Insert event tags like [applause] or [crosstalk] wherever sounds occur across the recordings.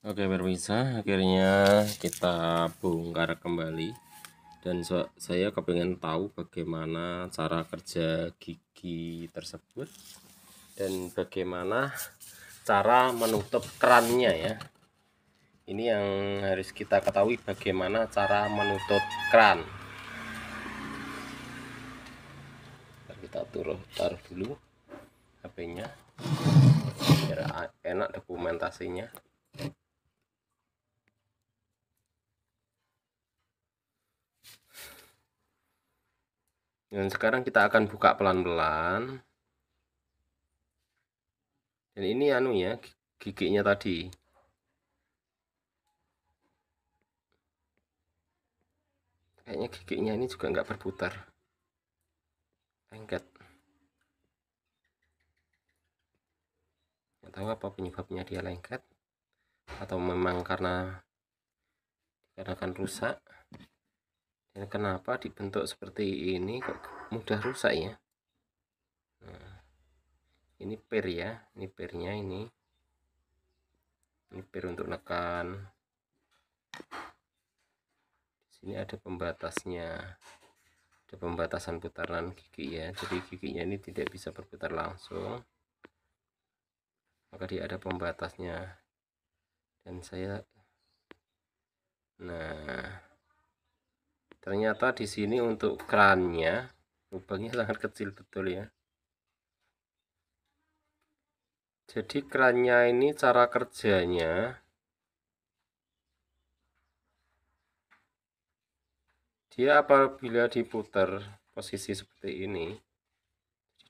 Oke pemirsa akhirnya kita bongkar kembali dan so saya kepengen tahu bagaimana cara kerja gigi tersebut dan bagaimana cara menutup kerannya ya ini yang harus kita ketahui bagaimana cara menutup keran Ntar kita turun taruh dulu HP-nya enak dokumentasinya dan sekarang kita akan buka pelan-pelan dan ini anu ya giginya tadi kayaknya giginya ini juga nggak berputar lengket nggak tahu apa penyebabnya dia lengket atau memang karena dikarenakan rusak dan kenapa dibentuk seperti ini kok mudah rusak ya nah, ini per ya ini pernya ini ini per untuk nekan di sini ada pembatasnya ada pembatasan putaran gigi ya jadi giginya ini tidak bisa berputar langsung maka dia ada pembatasnya dan saya nah ternyata di sini untuk kerannya lubangnya sangat kecil betul ya jadi kerannya ini cara kerjanya dia apabila diputar posisi seperti ini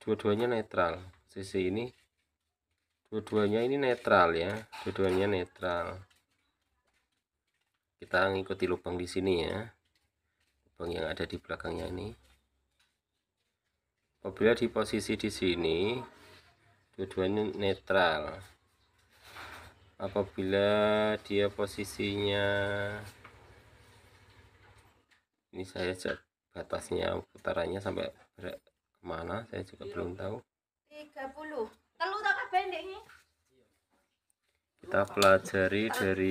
dua-duanya netral sisi ini dua-duanya ini netral ya dua-duanya netral kita ngikuti lubang di sini ya lubang yang ada di belakangnya ini apabila di posisi di sini dua-duanya netral apabila dia posisinya ini saya cek batasnya putarannya sampai kemana saya juga iya. belum tahu 30 telur tak ini kita pelajari dari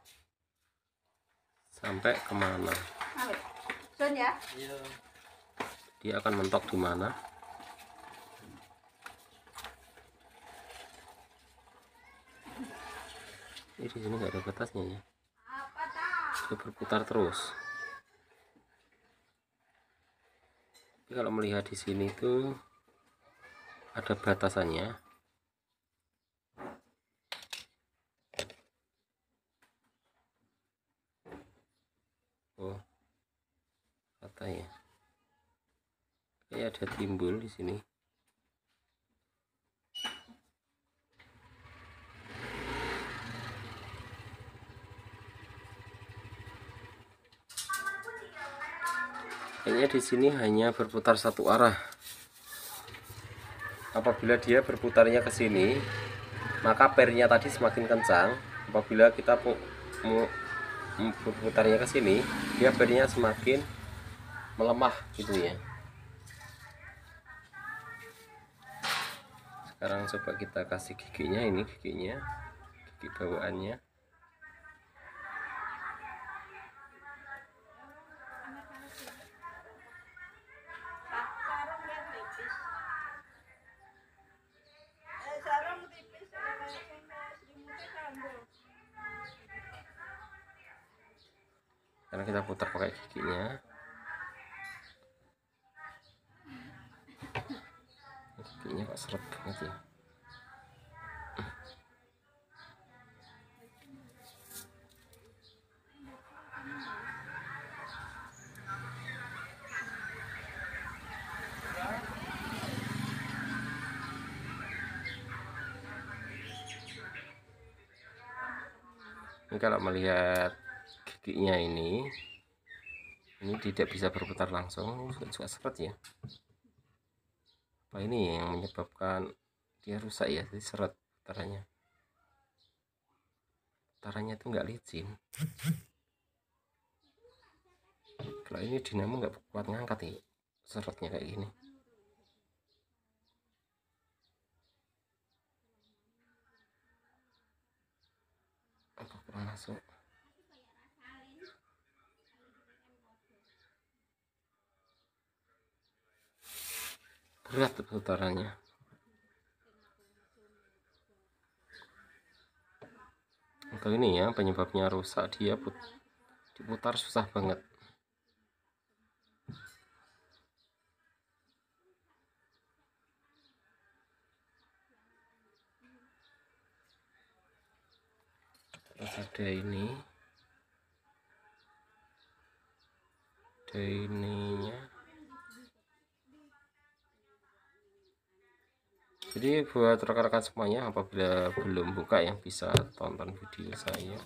sampai kemana ya? iya. dia akan mentok di mana ini di sini nggak ada batasnya ya dia berputar terus Tapi kalau melihat di sini tuh ada batasannya ada timbul di sini kayaknya di sini hanya berputar satu arah apabila dia berputarnya ke sini maka pernya tadi semakin kencang apabila kita mau berputarnya ke sini dia pernya semakin melemah gitu ya sekarang coba kita kasih giginya ini giginya gigi bawaannya karena kita putar pakai giginya kakinya kok seret banget ya ini kalau melihat giginya ini ini tidak bisa berputar langsung juga seret ya apa ini yang menyebabkan dia rusak ya jadi seret utaranya utaranya itu nggak licin kalau ini dinamo nggak kuat ngangkat nih seretnya kayak gini apa kurang masuk berat putarannya atau ini ya penyebabnya rusak dia put diputar susah banget terus ada ini ada ininya jadi buat rekan-rekan semuanya apabila belum buka yang bisa tonton video saya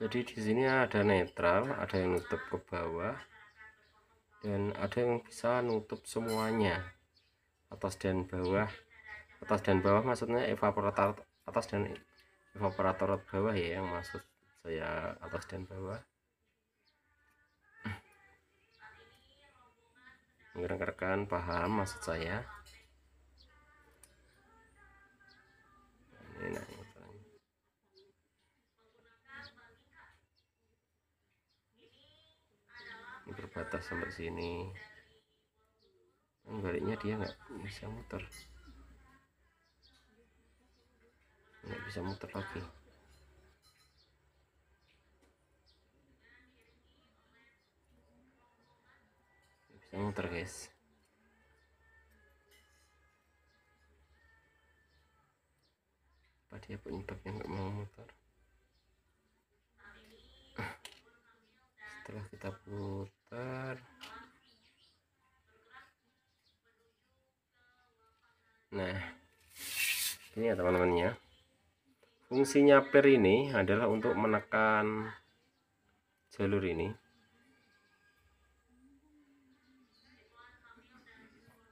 jadi di sini ada netral ada yang nutup ke bawah dan ada yang bisa nutup semuanya atas dan bawah atas dan bawah maksudnya evaporator atas dan evaporator bawah ya yang maksud saya atas dan bawah rekan [clears throat] paham maksud saya ini nah, ini terbatas sampai sini baliknya dia nggak bisa muter nggak bisa muter lagi nggak bisa muter guys apa dia penyebabnya nggak mau muter [clears throat] setelah kita put Nah, ini ya teman-teman ya. per per ini adalah untuk menekan jalur ini.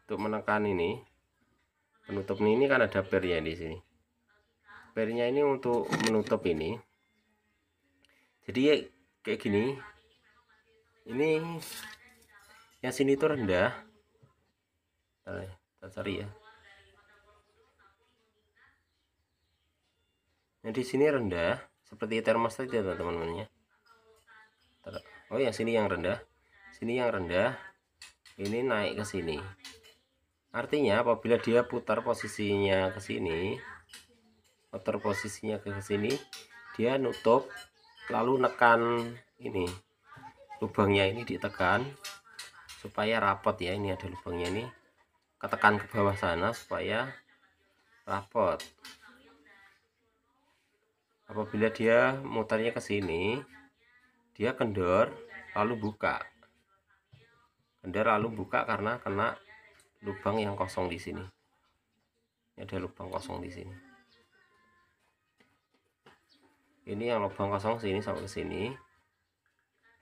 Untuk menekan ini, penutup ini kan ada per pernya di sini. Pernya ini untuk menutup ini. Jadi kayak gini, ini yang sini itu rendah kita eh, cari ya nah di sini rendah seperti termostat ya teman-teman ya oh yang sini yang rendah sini yang rendah ini naik ke sini artinya apabila dia putar posisinya ke sini putar posisinya ke sini dia nutup lalu nekan ini lubangnya ini ditekan supaya rapot ya ini ada lubangnya ini ketekan ke bawah sana supaya rapot apabila dia mutarnya ke sini dia kendor lalu buka kendor lalu buka karena kena lubang yang kosong di sini ini ada lubang kosong di sini ini yang lubang kosong sini sampai ke sini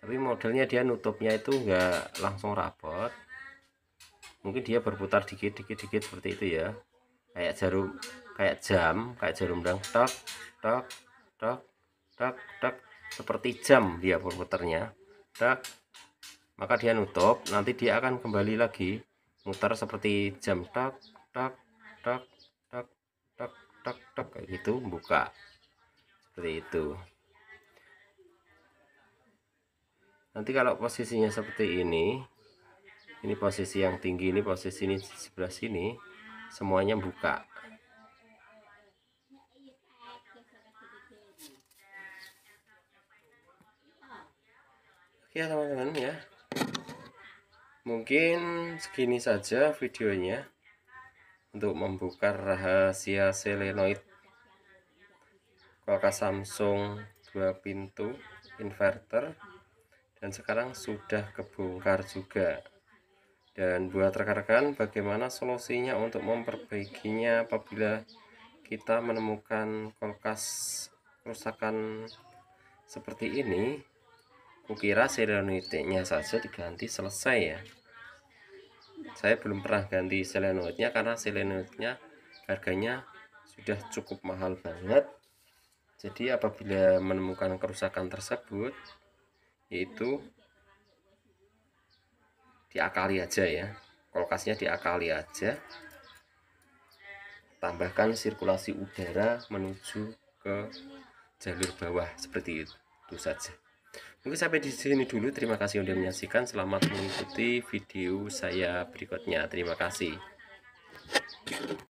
tapi modelnya dia nutupnya itu enggak langsung rapot mungkin dia berputar dikit dikit dikit seperti itu ya kayak jarum kayak jam kayak jarum dang tok tok tok tok tok seperti jam dia berputarnya tak maka dia nutup nanti dia akan kembali lagi muter seperti jam tak tak tak tak tak tak tak kayak gitu buka seperti itu nanti kalau posisinya seperti ini ini posisi yang tinggi ini posisi ini sebelah sini semuanya buka oke teman-teman ya mungkin segini saja videonya untuk membuka rahasia selenoid kulkas Samsung dua pintu inverter dan sekarang sudah kebongkar juga dan buat rekan-rekan bagaimana solusinya untuk memperbaikinya apabila kita menemukan kulkas kerusakan seperti ini kukira selenoidnya saja diganti selesai ya saya belum pernah ganti selenoidnya karena selenoidnya harganya sudah cukup mahal banget jadi apabila menemukan kerusakan tersebut yaitu diakali aja ya kulkasnya diakali aja tambahkan sirkulasi udara menuju ke jalur bawah seperti itu, saja mungkin sampai di sini dulu terima kasih sudah menyaksikan selamat mengikuti video saya berikutnya terima kasih